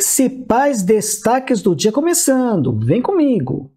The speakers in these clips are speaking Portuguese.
principais destaques do dia começando. Vem comigo!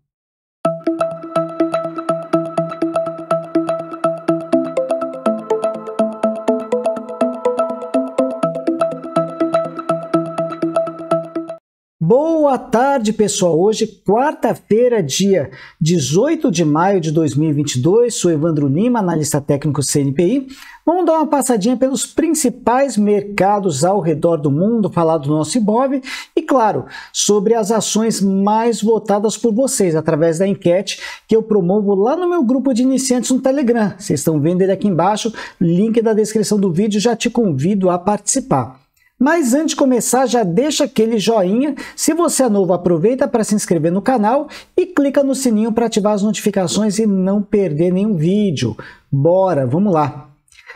Boa tarde, pessoal. Hoje, quarta-feira, dia 18 de maio de 2022. Sou Evandro Lima, analista técnico CNPI. Vamos dar uma passadinha pelos principais mercados ao redor do mundo, falar do nosso IBOV e, claro, sobre as ações mais votadas por vocês através da enquete que eu promovo lá no meu grupo de iniciantes no Telegram. Vocês estão vendo ele aqui embaixo, link da descrição do vídeo. Já te convido a participar. Mas antes de começar, já deixa aquele joinha. Se você é novo, aproveita para se inscrever no canal e clica no sininho para ativar as notificações e não perder nenhum vídeo. Bora, vamos lá!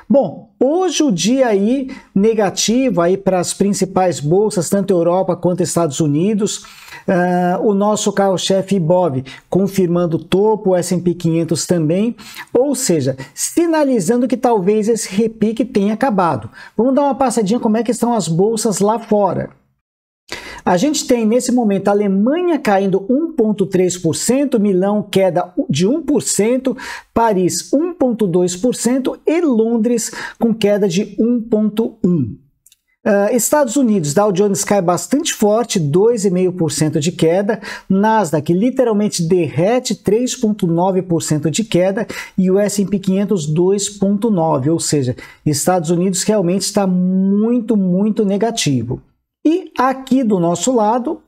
Bom, hoje o dia aí negativo aí para as principais bolsas, tanto Europa quanto Estados Unidos. Uh, o nosso carro-chefe Ibov confirmando topo, o S&P 500 também, ou seja, sinalizando que talvez esse repique tenha acabado. Vamos dar uma passadinha como é que estão as bolsas lá fora. A gente tem nesse momento a Alemanha caindo 1,3%, Milão queda de 1%, Paris 1,2% e Londres com queda de 1,1%. Uh, ah, Estados Unidos, Dow Jones cai bastante forte, 2,5% de queda. Nasdaq literalmente derrete, 3,9% de queda. E o S&P 500, 2,9%. Ou seja, Estados Unidos realmente está muito, muito negativo. E aqui do nosso lado,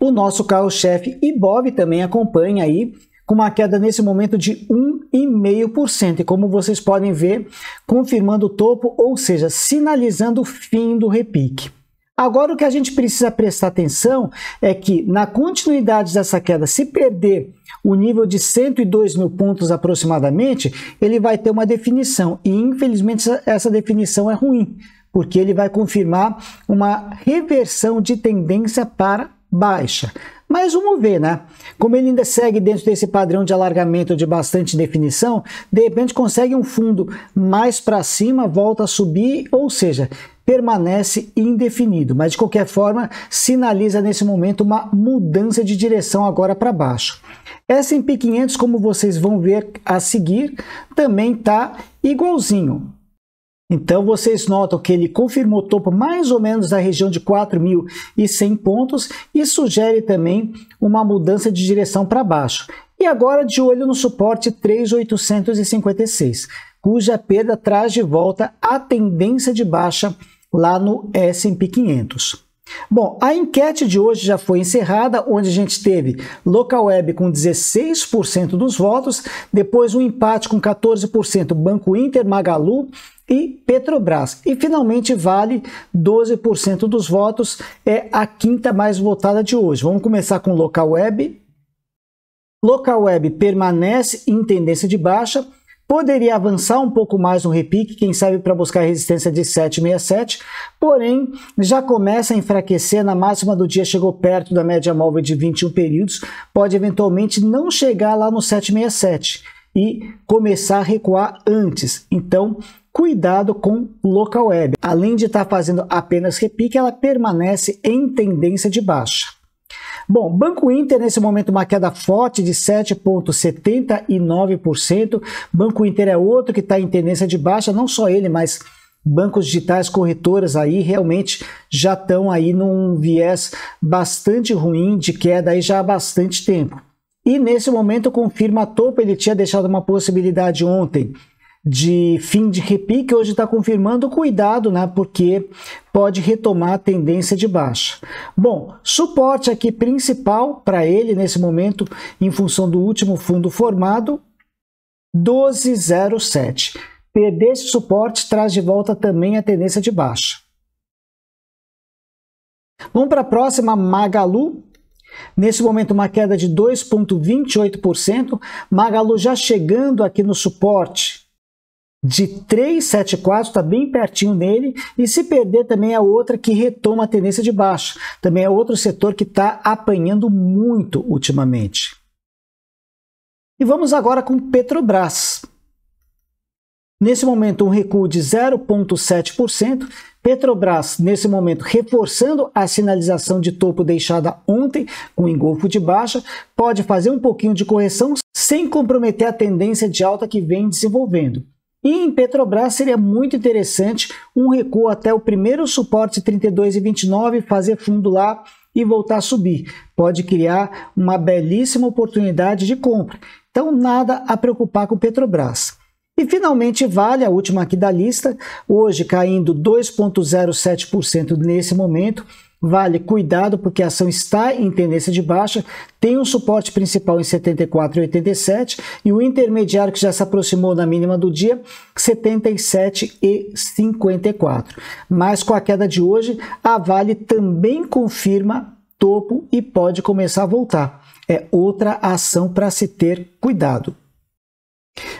o nosso carro-chefe Ibov também acompanha aí com uma queda nesse momento de 1,5%. E como vocês podem ver, confirmando o topo, ou seja, sinalizando o fim do repique. Agora o que a gente precisa prestar atenção é que na continuidade dessa queda, se perder o nível de 102 mil pontos aproximadamente, ele vai ter uma definição e infelizmente essa definição é ruim porque ele vai confirmar uma reversão de tendência para baixa. Mas vamos ver, né? Como ele ainda segue dentro desse padrão de alargamento de bastante definição, de repente consegue um fundo mais para cima, volta a subir, ou seja, permanece indefinido. Mas de qualquer forma, sinaliza nesse momento uma mudança de direção agora para baixo. S&P 500, como vocês vão ver a seguir, também está igualzinho então vocês notam que ele confirmou topo mais ou menos da região de 4.100 pontos e sugere também uma mudança de direção para baixo. E agora de olho no suporte 3.856, cuja perda traz de volta a tendência de baixa lá no S&P 500. Bom, a enquete de hoje já foi encerrada, onde a gente teve Local Web com 16% dos votos, depois um empate com 14%, Banco Inter, Magalu e Petrobras. E finalmente Vale, 12% dos votos, é a quinta mais votada de hoje. Vamos começar com local web. Local web permanece em tendência de baixa, poderia avançar um pouco mais no repique, quem sabe para buscar resistência de 767, porém já começa a enfraquecer, na máxima do dia chegou perto da média móvel de 21 períodos, pode eventualmente não chegar lá no 767 e começar a recuar antes. Então, cuidado com local web. Além de estar tá fazendo apenas repique, ela permanece em tendência de baixa. Bom, Banco Inter nesse momento uma queda forte de 7,79%. Banco Inter é outro que está em tendência de baixa, não só ele, mas bancos digitais, corretoras aí realmente já estão aí num viés bastante ruim de queda aí já há bastante tempo. E nesse momento confirma a topo, ele tinha deixado uma possibilidade ontem de fim de repique hoje está confirmando cuidado, né? Porque pode retomar a tendência de baixa. Bom, suporte aqui principal para ele nesse momento, em função do último fundo formado, 1207. Perder esse suporte traz de volta também a tendência de baixa. Vamos para a próxima, Magalu. Nesse momento, uma queda de 2,28%. Magalu já chegando aqui no suporte de 374, está bem pertinho dele e se perder também é outra que retoma a tendência de baixa. Também é outro setor que está apanhando muito ultimamente. E vamos agora com Petrobras. Nesse momento, um recuo de 0,7%. Petrobras, nesse momento, reforçando a sinalização de topo deixada ontem, com engolfo de baixa, pode fazer um pouquinho de correção sem comprometer a tendência de alta que vem desenvolvendo. E em Petrobras seria muito interessante um recuo até o primeiro suporte 32,29, fazer fundo lá e voltar a subir. Pode criar uma belíssima oportunidade de compra. Então, nada a preocupar com Petrobras. E finalmente, Vale, a última aqui da lista, hoje caindo 2,07% nesse momento, Vale, cuidado porque a ação está em tendência de baixa, tem um suporte principal em 74,87 e o intermediário que já se aproximou da mínima do dia, 77,54. Mas com a queda de hoje, a Vale também confirma topo e pode começar a voltar. É outra ação para se ter cuidado.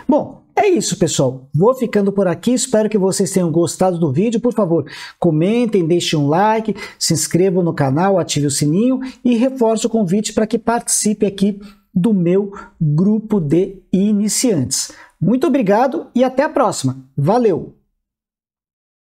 Bom, é isso, pessoal. Vou ficando por aqui. Espero que vocês tenham gostado do vídeo. Por favor, comentem, deixem um like, se inscrevam no canal, ative o sininho e reforço o convite para que participe aqui do meu grupo de iniciantes. Muito obrigado e até a próxima. Valeu!